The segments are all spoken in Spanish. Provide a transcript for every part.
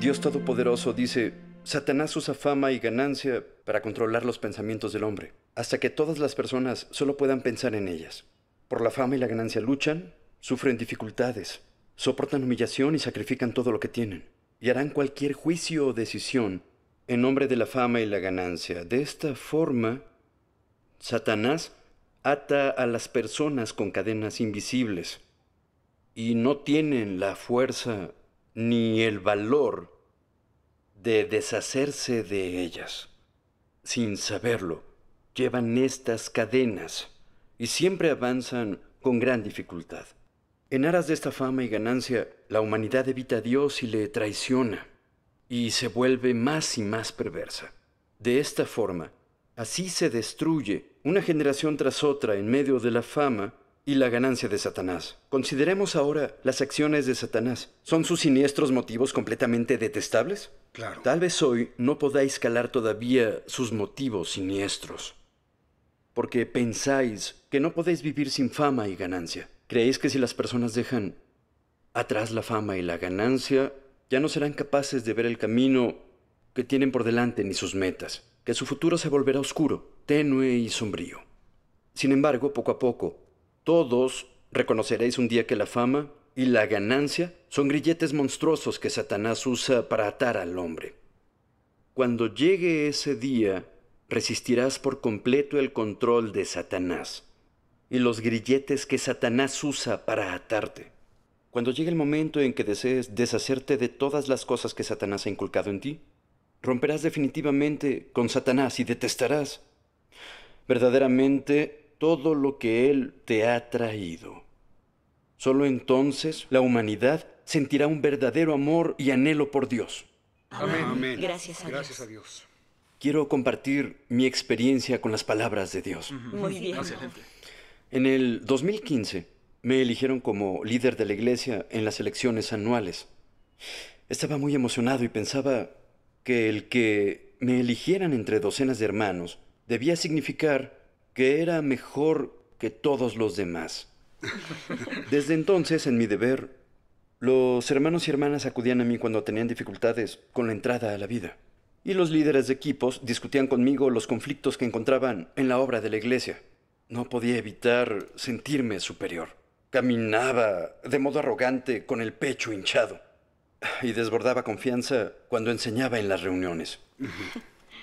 Dios Todopoderoso dice, Satanás usa fama y ganancia para controlar los pensamientos del hombre, hasta que todas las personas solo puedan pensar en ellas. Por la fama y la ganancia luchan, sufren dificultades, soportan humillación y sacrifican todo lo que tienen, y harán cualquier juicio o decisión en nombre de la fama y la ganancia. De esta forma, Satanás ata a las personas con cadenas invisibles, y no tienen la fuerza ni el valor de deshacerse de ellas. Sin saberlo, llevan estas cadenas y siempre avanzan con gran dificultad. En aras de esta fama y ganancia, la humanidad evita a Dios y le traiciona y se vuelve más y más perversa. De esta forma, así se destruye una generación tras otra en medio de la fama y la ganancia de Satanás. Consideremos ahora las acciones de Satanás. ¿Son sus siniestros motivos completamente detestables? Claro. Tal vez hoy no podáis calar todavía sus motivos siniestros, porque pensáis que no podéis vivir sin fama y ganancia. Creéis que si las personas dejan atrás la fama y la ganancia, ya no serán capaces de ver el camino que tienen por delante ni sus metas, que su futuro se volverá oscuro, tenue y sombrío. Sin embargo, poco a poco, todos reconoceréis un día que la fama y la ganancia son grilletes monstruosos que Satanás usa para atar al hombre. Cuando llegue ese día, resistirás por completo el control de Satanás y los grilletes que Satanás usa para atarte. Cuando llegue el momento en que desees deshacerte de todas las cosas que Satanás ha inculcado en ti, romperás definitivamente con Satanás y detestarás verdaderamente todo lo que Él te ha traído. Solo entonces la humanidad sentirá un verdadero amor y anhelo por Dios. Amén. Gracias, a, Dios. Quiero compartir mi experiencia con las palabras de Dios. Muy bien. En el 2015 me eligieron como líder de la iglesia en las elecciones anuales. Estaba muy emocionado y pensaba que el que me eligieran entre docenas de hermanos debía significar que era mejor que todos los demás. Desde entonces, en mi deber, los hermanos y hermanas acudían a mí cuando tenían dificultades con la entrada a la vida. Y los líderes de equipos discutían conmigo los conflictos que encontraban en la obra de la iglesia. No podía evitar sentirme superior. Caminaba de modo arrogante, con el pecho hinchado. Y desbordaba confianza cuando enseñaba en las reuniones.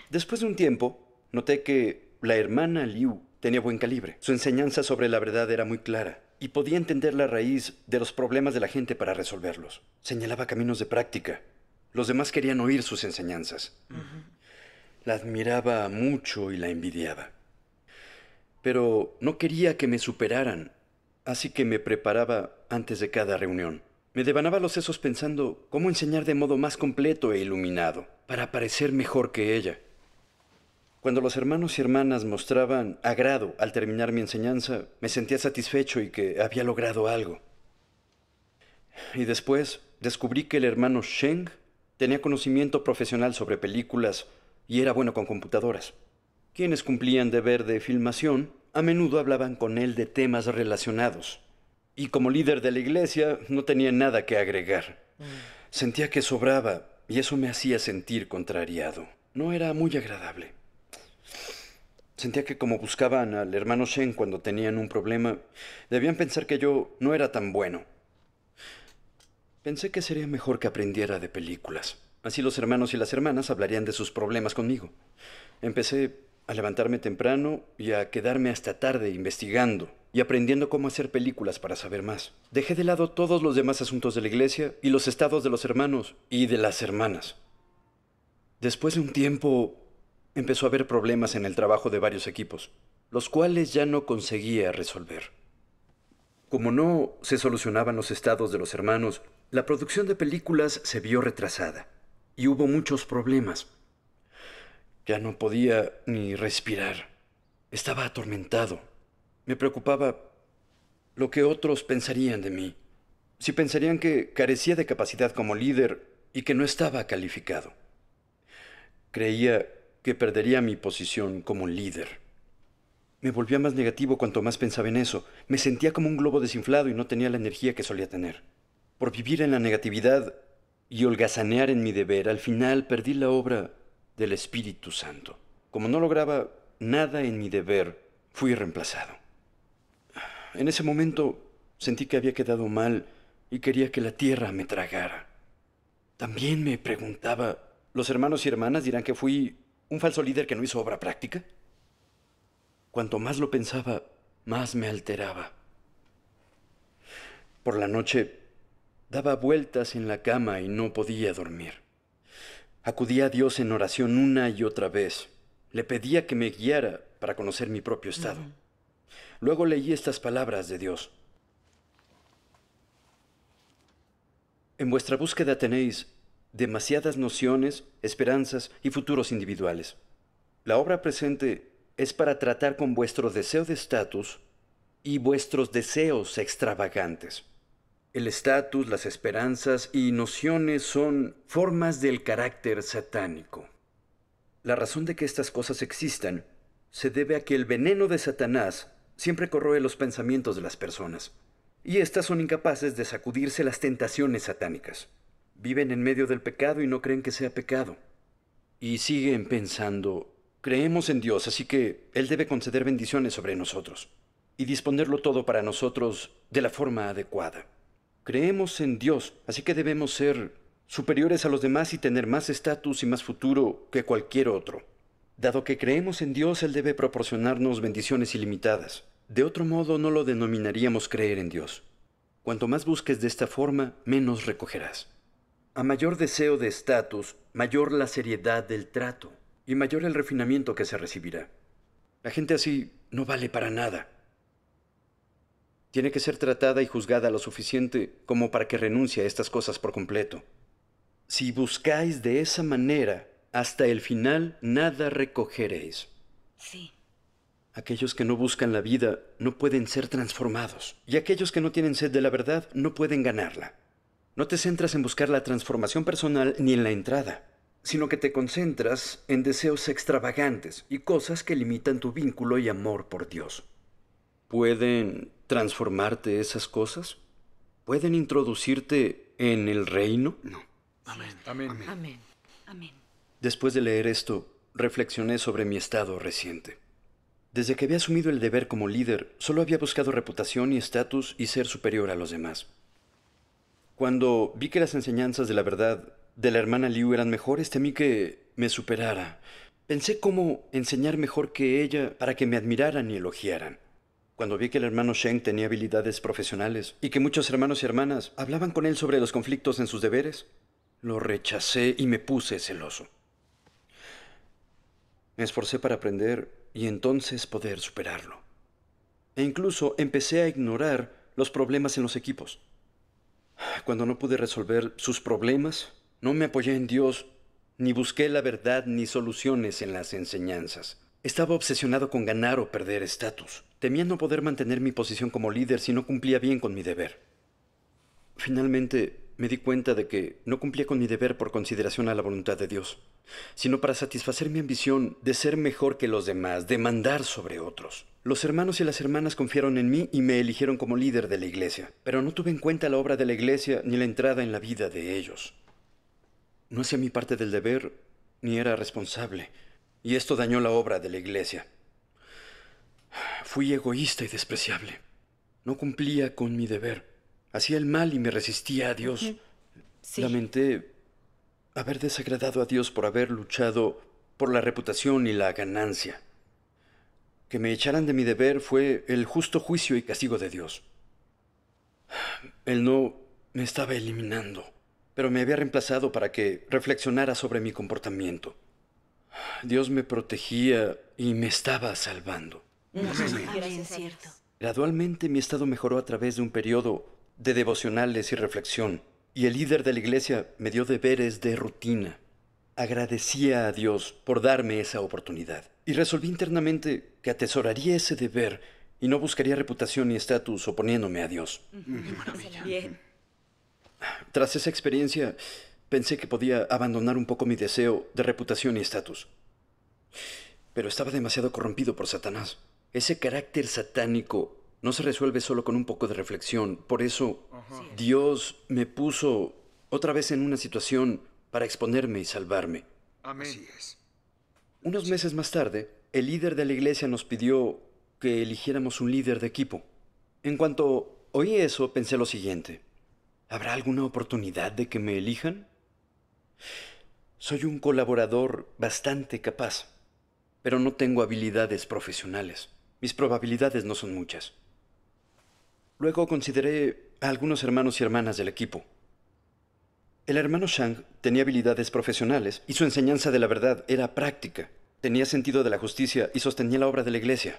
Después de un tiempo, noté que la hermana Liu Tenía buen calibre. Su enseñanza sobre la verdad era muy clara y podía entender la raíz de los problemas de la gente para resolverlos. Señalaba caminos de práctica. Los demás querían oír sus enseñanzas. La admiraba mucho y la envidiaba. Pero no quería que me superaran, así que me preparaba antes de cada reunión. Me devanaba los sesos pensando cómo enseñar de modo más completo e iluminado, para parecer mejor que ella. Cuando los hermanos y hermanas mostraban agrado al terminar mi enseñanza, me sentía satisfecho y que había logrado algo. Y después descubrí que el hermano Sheng tenía conocimiento profesional sobre películas y era bueno con computadoras. Quienes cumplían deber de filmación a menudo hablaban con él de temas relacionados. Y como líder de la iglesia no tenía nada que agregar. Mm. Sentía que sobraba y eso me hacía sentir contrariado. No era muy agradable. Sentía que como buscaban al hermano Shen cuando tenían un problema, debían pensar que yo no era tan bueno. Pensé que sería mejor que aprendiera de películas. Así los hermanos y las hermanas hablarían de sus problemas conmigo. Empecé a levantarme temprano y a quedarme hasta tarde investigando y aprendiendo cómo hacer películas para saber más. Dejé de lado todos los demás asuntos de la iglesia y los estados de los hermanos y de las hermanas. Después de un tiempo empezó a haber problemas en el trabajo de varios equipos, los cuales ya no conseguía resolver. Como no se solucionaban los estados de los hermanos, la producción de películas se vio retrasada y hubo muchos problemas. Ya no podía ni respirar. Estaba atormentado. Me preocupaba lo que otros pensarían de mí. Si pensarían que carecía de capacidad como líder y que no estaba calificado. Creía que perdería mi posición como líder. Me volvía más negativo cuanto más pensaba en eso. Me sentía como un globo desinflado y no tenía la energía que solía tener. Por vivir en la negatividad y holgazanear en mi deber, al final perdí la obra del Espíritu Santo. Como no lograba nada en mi deber, fui reemplazado. En ese momento sentí que había quedado mal y quería que la tierra me tragara. También me preguntaba, los hermanos y hermanas dirán que fui un falso líder que no hizo obra práctica. Cuanto más lo pensaba, más me alteraba. Por la noche daba vueltas en la cama y no podía dormir. Acudía a Dios en oración una y otra vez. Le pedía que me guiara para conocer mi propio estado. Luego leí estas palabras de Dios. En vuestra búsqueda tenéis demasiadas nociones, esperanzas y futuros individuales. La obra presente es para tratar con vuestro deseo de estatus y vuestros deseos extravagantes. El estatus, las esperanzas y nociones son formas del carácter satánico. La razón de que estas cosas existan se debe a que el veneno de Satanás siempre corroe los pensamientos de las personas, y éstas son incapaces de sacudirse las tentaciones satánicas. Viven en medio del pecado y no creen que sea pecado. Y siguen pensando, creemos en Dios, así que Él debe conceder bendiciones sobre nosotros y disponerlo todo para nosotros de la forma adecuada. Creemos en Dios, así que debemos ser superiores a los demás y tener más estatus y más futuro que cualquier otro. Dado que creemos en Dios, Él debe proporcionarnos bendiciones ilimitadas. De otro modo no lo denominaríamos creer en Dios. Cuanto más busques de esta forma, menos recogerás. A mayor deseo de estatus, mayor la seriedad del trato y mayor el refinamiento que se recibirá. La gente así no vale para nada. Tiene que ser tratada y juzgada lo suficiente como para que renuncie a estas cosas por completo. Si buscáis de esa manera, hasta el final nada recogeréis. Sí. Aquellos que no buscan la vida no pueden ser transformados, y aquellos que no tienen sed de la verdad no pueden ganarla. No te centras en buscar la transformación personal ni en la entrada, sino que te concentras en deseos extravagantes y cosas que limitan tu vínculo y amor por Dios. ¿Pueden transformarte esas cosas? ¿Pueden introducirte en el reino? No. Amén. Amén. Amén. Amén. Después de leer esto, reflexioné sobre mi estado reciente. Desde que había asumido el deber como líder, solo había buscado reputación y estatus y ser superior a los demás. Cuando vi que las enseñanzas de la verdad de la hermana Liu eran mejores, temí que me superara. Pensé cómo enseñar mejor que ella para que me admiraran y elogiaran. Cuando vi que el hermano Sheng tenía habilidades profesionales y que muchos hermanos y hermanas hablaban con él sobre los conflictos en sus deberes, lo rechacé y me puse celoso. Me esforcé para aprender y entonces poder superarlo. E incluso empecé a ignorar los problemas en los equipos. Cuando no pude resolver sus problemas, no me apoyé en Dios, ni busqué la verdad ni soluciones en las enseñanzas. Estaba obsesionado con ganar o perder estatus, Temía no poder mantener mi posición como líder si no cumplía bien con mi deber. Finalmente, me di cuenta de que no cumplía con mi deber por consideración a la voluntad de Dios, sino para satisfacer mi ambición de ser mejor que los demás, de mandar sobre otros. Los hermanos y las hermanas confiaron en mí y me eligieron como líder de la iglesia, pero no tuve en cuenta la obra de la iglesia ni la entrada en la vida de ellos. No hacía mi parte del deber ni era responsable, y esto dañó la obra de la iglesia. Fui egoísta y despreciable. No cumplía con mi deber. Hacía el mal y me resistía a Dios. Lamenté haber desagradado a Dios por haber luchado por la reputación y la ganancia que me echaran de mi deber fue el justo juicio y castigo de Dios. Él no me estaba eliminando, pero me había reemplazado para que reflexionara sobre mi comportamiento. Dios me protegía y me estaba salvando. Mm, Gradualmente mi estado mejoró a través de un periodo de devocionales y reflexión, y el líder de la iglesia me dio deberes de rutina. Agradecía a Dios por darme esa oportunidad y resolví internamente que atesoraría ese deber y no buscaría reputación ni estatus oponiéndome a Dios. Tras esa experiencia, pensé que podía abandonar un poco mi deseo de reputación y estatus. Pero estaba demasiado corrompido por Satanás. Ese carácter satánico no se resuelve solo con un poco de reflexión. Por eso, Dios me puso otra vez en una situación para exponerme y salvarme. Así es. Unos meses más tarde, el líder de la iglesia nos pidió que eligiéramos un líder de equipo. En cuanto oí eso, pensé lo siguiente. ¿Habrá alguna oportunidad de que me elijan? Soy un colaborador bastante capaz, pero no tengo habilidades profesionales. Mis probabilidades no son muchas. Luego consideré a algunos hermanos y hermanas del equipo. El hermano Shang tenía habilidades profesionales y su enseñanza de la verdad era práctica. Tenía sentido de la justicia y sostenía la obra de la iglesia.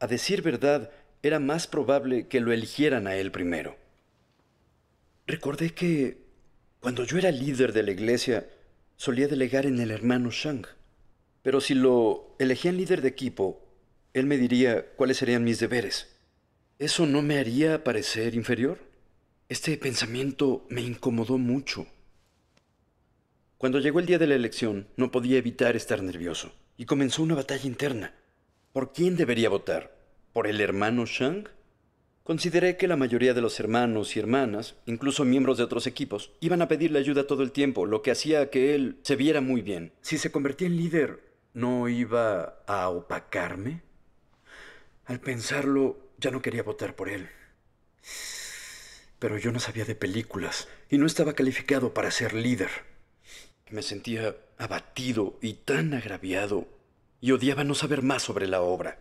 A decir verdad, era más probable que lo eligieran a él primero. Recordé que cuando yo era líder de la iglesia, solía delegar en el hermano Shang. Pero si lo elegían líder de equipo, él me diría cuáles serían mis deberes. ¿Eso no me haría parecer inferior? Este pensamiento me incomodó mucho. Cuando llegó el día de la elección, no podía evitar estar nervioso, y comenzó una batalla interna. ¿Por quién debería votar? ¿Por el hermano Shang? Consideré que la mayoría de los hermanos y hermanas, incluso miembros de otros equipos, iban a pedirle ayuda todo el tiempo, lo que hacía que él se viera muy bien. Si se convertía en líder, ¿no iba a opacarme? Al pensarlo, ya no quería votar por él pero yo no sabía de películas y no estaba calificado para ser líder. Me sentía abatido y tan agraviado y odiaba no saber más sobre la obra.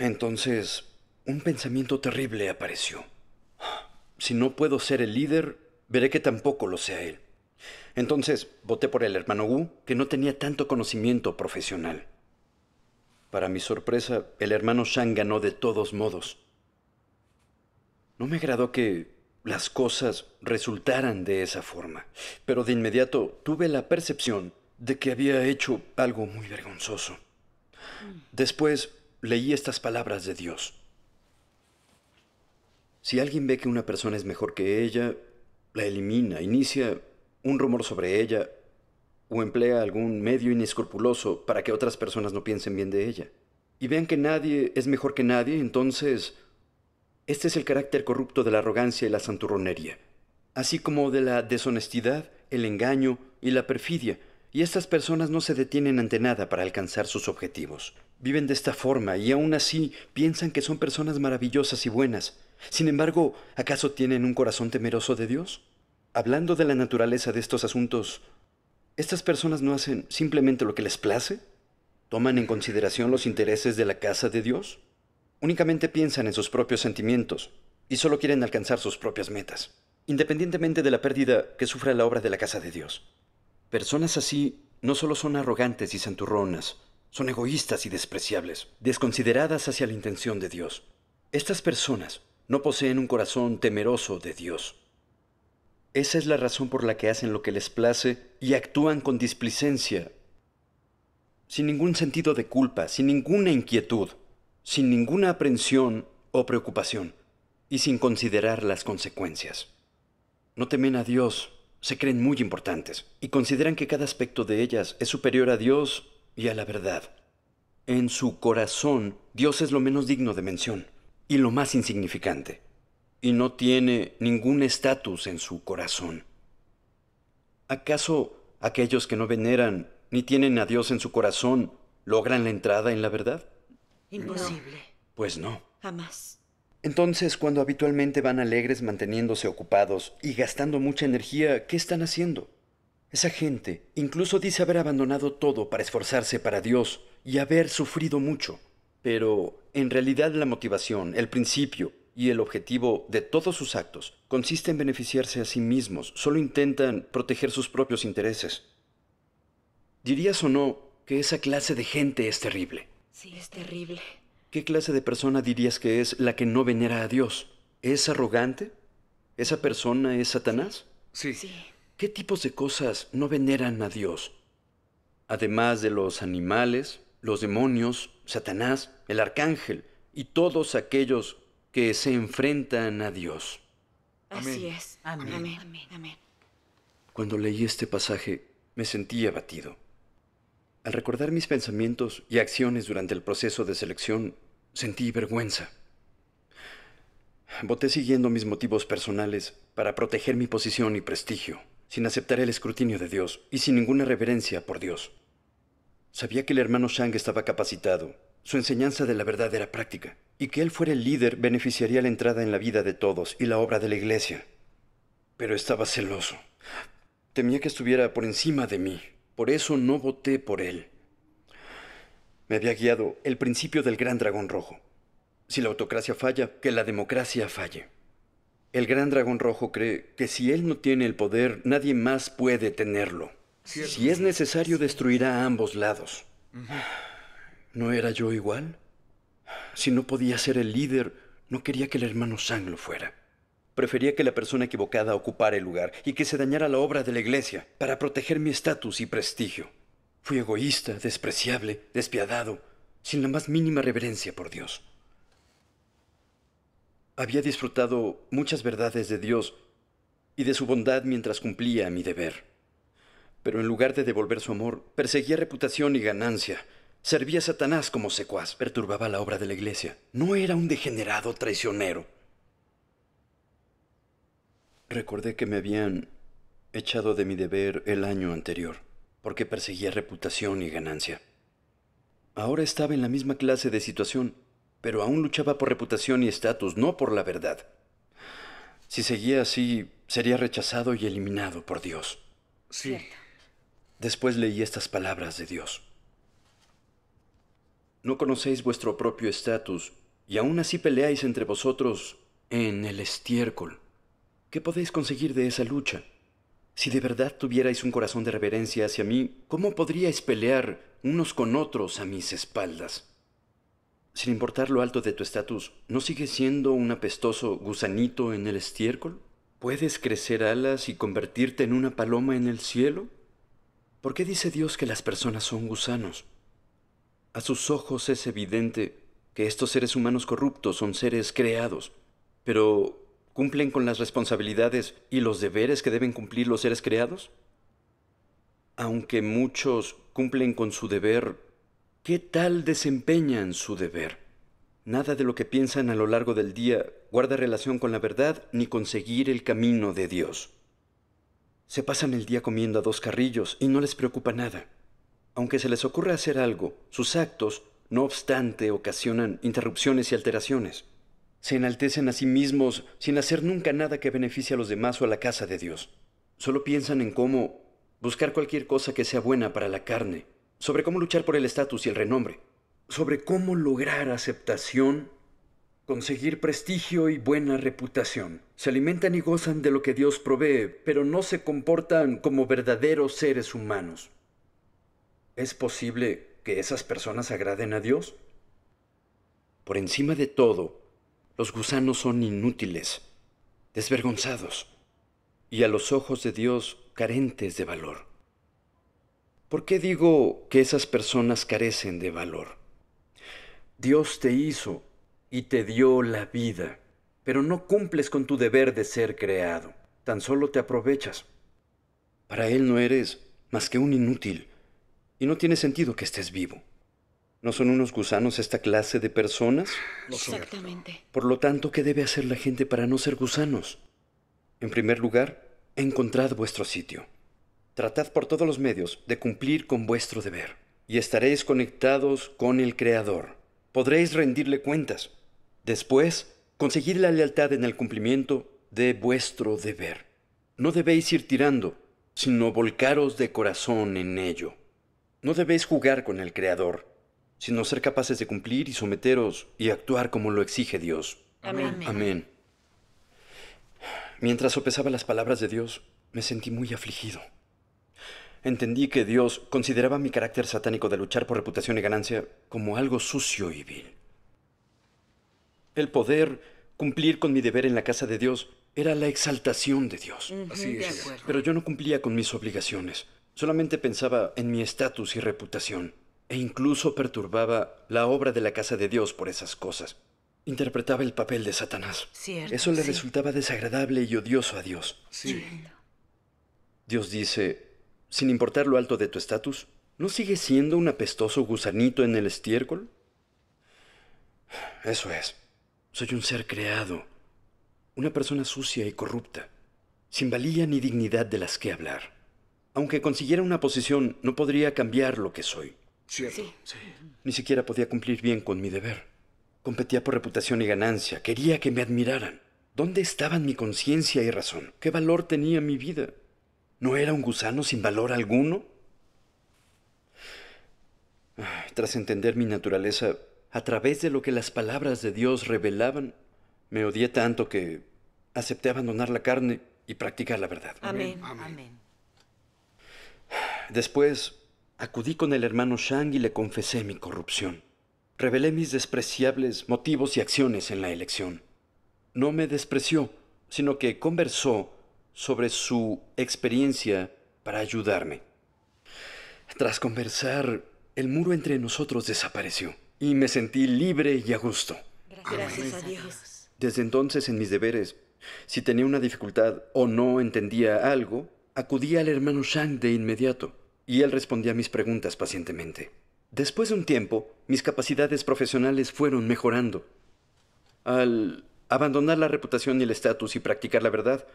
Entonces, un pensamiento terrible apareció. Si no puedo ser el líder, veré que tampoco lo sea él. Entonces voté por el hermano Wu, que no tenía tanto conocimiento profesional. Para mi sorpresa, el hermano Shang ganó de todos modos. No me agradó que las cosas resultaran de esa forma, pero de inmediato tuve la percepción de que había hecho algo muy vergonzoso. Después leí estas palabras de Dios. Si alguien ve que una persona es mejor que ella, la elimina, inicia un rumor sobre ella o emplea algún medio inescrupuloso para que otras personas no piensen bien de ella. Y vean que nadie es mejor que nadie, entonces este es el carácter corrupto de la arrogancia y la santurronería, así como de la deshonestidad, el engaño y la perfidia, y estas personas no se detienen ante nada para alcanzar sus objetivos. Viven de esta forma y aún así piensan que son personas maravillosas y buenas. Sin embargo, ¿acaso tienen un corazón temeroso de Dios? Hablando de la naturaleza de estos asuntos, ¿estas personas no hacen simplemente lo que les place? ¿Toman en consideración los intereses de la casa de Dios? únicamente piensan en sus propios sentimientos y solo quieren alcanzar sus propias metas, independientemente de la pérdida que sufra la obra de la casa de Dios. Personas así no solo son arrogantes y santurronas, son egoístas y despreciables, desconsideradas hacia la intención de Dios. Estas personas no poseen un corazón temeroso de Dios. Esa es la razón por la que hacen lo que les place y actúan con displicencia, sin ningún sentido de culpa, sin ninguna inquietud sin ninguna aprensión o preocupación, y sin considerar las consecuencias. No temen a Dios, se creen muy importantes, y consideran que cada aspecto de ellas es superior a Dios y a la verdad. En su corazón, Dios es lo menos digno de mención y lo más insignificante, y no tiene ningún estatus en su corazón. ¿Acaso aquellos que no veneran ni tienen a Dios en su corazón logran la entrada en la verdad? Imposible. Pues no. Jamás. Entonces, cuando habitualmente van alegres manteniéndose ocupados y gastando mucha energía, ¿qué están haciendo? Esa gente incluso dice haber abandonado todo para esforzarse para Dios y haber sufrido mucho. Pero en realidad la motivación, el principio y el objetivo de todos sus actos consiste en beneficiarse a sí mismos, solo intentan proteger sus propios intereses. ¿Dirías o no que esa clase de gente es terrible? Sí, es terrible. ¿Qué clase de persona dirías que es la que no venera a Dios? ¿Es arrogante? ¿Esa persona es Satanás? Sí. sí. ¿Qué tipos de cosas no veneran a Dios? Además de los animales, los demonios, Satanás, el arcángel y todos aquellos que se enfrentan a Dios. Así es. Amén. Amén. Amén. Cuando leí este pasaje, me sentí abatido. Al recordar mis pensamientos y acciones durante el proceso de selección, sentí vergüenza. Voté siguiendo mis motivos personales para proteger mi posición y prestigio, sin aceptar el escrutinio de Dios y sin ninguna reverencia por Dios. Sabía que el hermano Shang estaba capacitado, su enseñanza de la verdad era práctica, y que él fuera el líder beneficiaría la entrada en la vida de todos y la obra de la iglesia. Pero estaba celoso. Temía que estuviera por encima de mí por eso no voté por él. Me había guiado el principio del gran dragón rojo. Si la autocracia falla, que la democracia falle. El gran dragón rojo cree que si él no tiene el poder, nadie más puede tenerlo. Si es necesario, destruirá a ambos lados. ¿No era yo igual? Si no podía ser el líder, no quería que el hermano Sang lo fuera. Prefería que la persona equivocada ocupara el lugar y que se dañara la obra de la iglesia para proteger mi estatus y prestigio. Fui egoísta, despreciable, despiadado, sin la más mínima reverencia por Dios. Había disfrutado muchas verdades de Dios y de su bondad mientras cumplía mi deber. Pero en lugar de devolver su amor, perseguía reputación y ganancia. Servía a Satanás como secuaz, perturbaba la obra de la iglesia. No era un degenerado traicionero. Recordé que me habían echado de mi deber el año anterior, porque perseguía reputación y ganancia. Ahora estaba en la misma clase de situación, pero aún luchaba por reputación y estatus, no por la verdad. Si seguía así, sería rechazado y eliminado por Dios. Sí. Después leí estas palabras de Dios. No conocéis vuestro propio estatus, y aún así peleáis entre vosotros en el estiércol. ¿Qué podéis conseguir de esa lucha? Si de verdad tuvierais un corazón de reverencia hacia mí, ¿cómo podríais pelear unos con otros a mis espaldas? Sin importar lo alto de tu estatus, ¿no sigues siendo un apestoso gusanito en el estiércol? ¿Puedes crecer alas y convertirte en una paloma en el cielo? ¿Por qué dice Dios que las personas son gusanos? A sus ojos es evidente que estos seres humanos corruptos son seres creados, pero ¿Cumplen con las responsabilidades y los deberes que deben cumplir los seres creados? Aunque muchos cumplen con su deber, ¿qué tal desempeñan su deber? Nada de lo que piensan a lo largo del día guarda relación con la verdad ni conseguir el camino de Dios. Se pasan el día comiendo a dos carrillos y no les preocupa nada. Aunque se les ocurra hacer algo, sus actos, no obstante, ocasionan interrupciones y alteraciones se enaltecen a sí mismos sin hacer nunca nada que beneficie a los demás o a la casa de Dios. Solo piensan en cómo buscar cualquier cosa que sea buena para la carne, sobre cómo luchar por el estatus y el renombre, sobre cómo lograr aceptación, conseguir prestigio y buena reputación. Se alimentan y gozan de lo que Dios provee, pero no se comportan como verdaderos seres humanos. ¿Es posible que esas personas agraden a Dios? Por encima de todo, los gusanos son inútiles, desvergonzados y a los ojos de Dios carentes de valor. ¿Por qué digo que esas personas carecen de valor? Dios te hizo y te dio la vida, pero no cumples con tu deber de ser creado, tan solo te aprovechas. Para Él no eres más que un inútil y no tiene sentido que estés vivo. ¿No son unos gusanos esta clase de personas? Exactamente. Por lo tanto, ¿qué debe hacer la gente para no ser gusanos? En primer lugar, encontrad vuestro sitio. Tratad por todos los medios de cumplir con vuestro deber y estaréis conectados con el Creador. Podréis rendirle cuentas. Después, conseguid la lealtad en el cumplimiento de vuestro deber. No debéis ir tirando, sino volcaros de corazón en ello. No debéis jugar con el Creador, sino ser capaces de cumplir y someteros y actuar como lo exige Dios. Amén. Mientras sopesaba las palabras de Dios, me sentí muy afligido. Entendí que Dios consideraba mi carácter satánico de luchar por reputación y ganancia como algo sucio y vil. El poder cumplir con mi deber en la casa de Dios era la exaltación de Dios. Así es. Pero yo no cumplía con mis obligaciones. Solamente pensaba en mi estatus y reputación e incluso perturbaba la obra de la casa de Dios por esas cosas. Interpretaba el papel de Satanás. Eso le resultaba desagradable y odioso a Dios. Sí. Dios dice, sin importar lo alto de tu estatus, ¿no sigues siendo un apestoso gusanito en el estiércol? Eso es. Soy un ser creado, una persona sucia y corrupta, sin valía ni dignidad de las que hablar. Aunque consiguiera una posición, no podría cambiar lo que soy. Sí. Ni siquiera podía cumplir bien con mi deber. Competía por reputación y ganancia. Quería que me admiraran. ¿Dónde estaban mi conciencia y razón? ¿Qué valor tenía mi vida? ¿No era un gusano sin valor alguno? Tras entender mi naturaleza, a través de lo que las palabras de Dios revelaban, me odié tanto que acepté abandonar la carne y practicar la verdad. Amén. Amén. Después Acudí con el hermano Shang y le confesé mi corrupción. Revelé mis despreciables motivos y acciones en la elección. No me despreció, sino que conversó sobre su experiencia para ayudarme. Tras conversar, el muro entre nosotros desapareció y me sentí libre y a gusto. Gracias a Dios. Desde entonces en mis deberes, si tenía una dificultad o no entendía algo, acudí al hermano Shang de inmediato y él respondía a mis preguntas pacientemente. Después de un tiempo, mis capacidades profesionales fueron mejorando. Al abandonar la reputación y el estatus y practicar la verdad,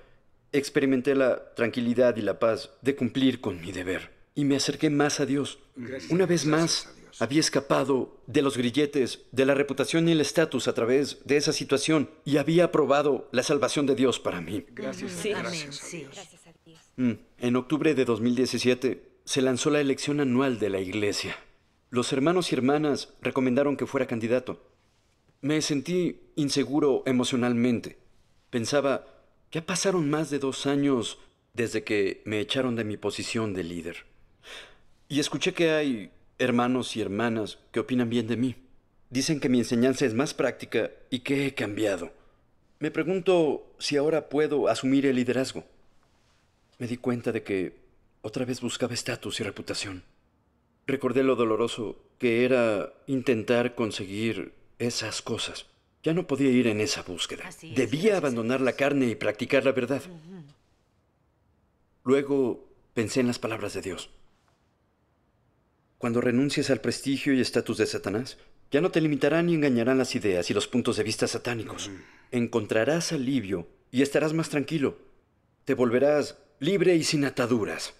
experimenté la tranquilidad y la paz de cumplir con mi deber. Y me acerqué más a Dios. Una vez más, había escapado de los grilletes, de la reputación y el estatus a través de esa situación y había probado la salvación de Dios para mí. Gracias, gracias a Dios. Mm, en octubre de 2017, se lanzó la elección anual de la iglesia. Los hermanos y hermanas recomendaron que fuera candidato. Me sentí inseguro emocionalmente. Pensaba, ya pasaron más de dos años desde que me echaron de mi posición de líder. Y escuché que hay hermanos y hermanas que opinan bien de mí. Dicen que mi enseñanza es más práctica y que he cambiado. Me pregunto si ahora puedo asumir el liderazgo. Me di cuenta de que otra vez buscaba estatus y reputación. Recordé lo doloroso que era intentar conseguir esas cosas. Ya no podía ir en esa búsqueda. Debía abandonar la carne y practicar la verdad. Luego pensé en las palabras de Dios. Cuando renuncies al prestigio y estatus de Satanás, ya no te limitarán ni engañarán las ideas y los puntos de vista satánicos. Encontrarás alivio y estarás más tranquilo. Te volverás libre y sin ataduras.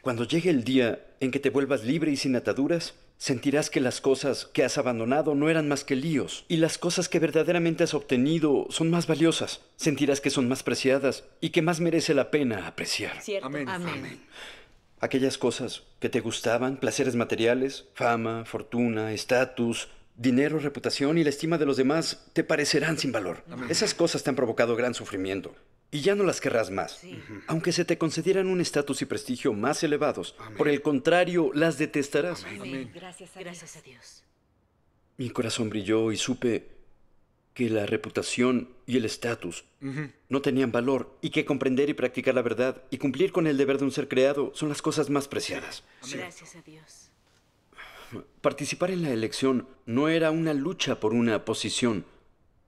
Cuando llegue el día en que te vuelvas libre y sin ataduras, sentirás que las cosas que has abandonado no eran más que líos, y las cosas que verdaderamente has obtenido son más valiosas, sentirás que son más preciadas y que más merece la pena apreciar. Amén. Aquellas cosas que te gustaban, placeres materiales, fama, fortuna, estatus, dinero, reputación y la estima de los demás, te parecerán sin valor. Esas cosas te han provocado gran sufrimiento. Y ya no las querrás más, aunque se te concedieran un estatus y prestigio más elevados. Por el contrario, las detestarás. Amén. Gracias, a Dios. Mi corazón brilló y supe que la reputación y el estatus no tenían valor y que comprender y practicar la verdad y cumplir con el deber de un ser creado son las cosas más preciadas. Gracias a Dios. Participar en la elección no era una lucha por una posición,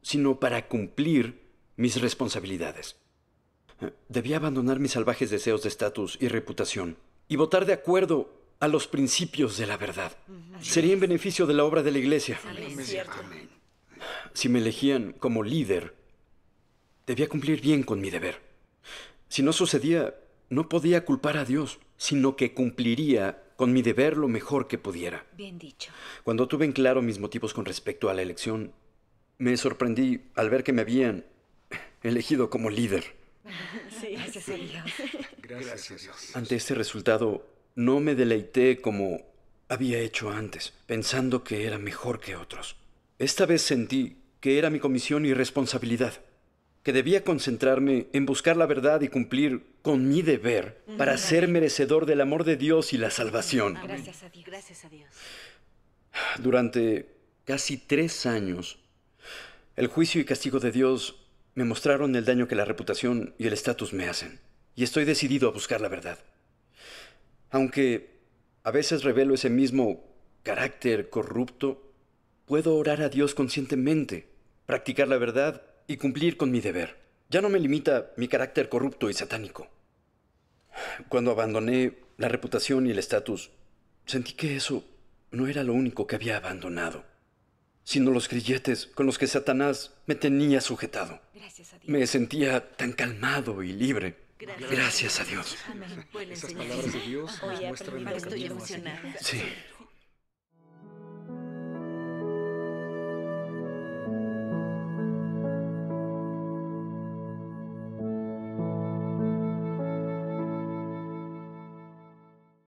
sino para cumplir mis responsabilidades. Debía abandonar mis salvajes deseos de estatus y reputación y votar de acuerdo a los principios de la verdad. Mm, Sería en beneficio de la obra de la iglesia. Si me elegían como líder, debía cumplir bien con mi deber. Si no sucedía, no podía culpar a Dios, sino que cumpliría con mi deber lo mejor que pudiera. Bien dicho. Cuando tuve en claro mis motivos con respecto a la elección, me sorprendí al ver que me habían elegido como líder. Sí, gracias a Dios. Gracias a Dios. Ante este resultado, no me deleité como había hecho antes, pensando que era mejor que otros. Esta vez sentí que era mi comisión y responsabilidad, que debía concentrarme en buscar la verdad y cumplir con mi deber para ser merecedor del amor de Dios y la salvación. Gracias a Dios. Gracias a Dios. Durante casi tres años, el juicio y castigo de Dios me mostraron el daño que la reputación y el estatus me hacen, y estoy decidido a buscar la verdad. Aunque a veces revelo ese mismo carácter corrupto, puedo orar a Dios conscientemente, practicar la verdad y cumplir con mi deber. Ya no me limita mi carácter corrupto y satánico. Cuando abandoné la reputación y el estatus, sentí que eso no era lo único que había abandonado sino los grilletes con los que Satanás me tenía sujetado. Gracias a Dios. Me sentía tan calmado y libre. Gracias, a Dios. Amén. palabras de Dios nos muestran Estoy emocionada. Sí.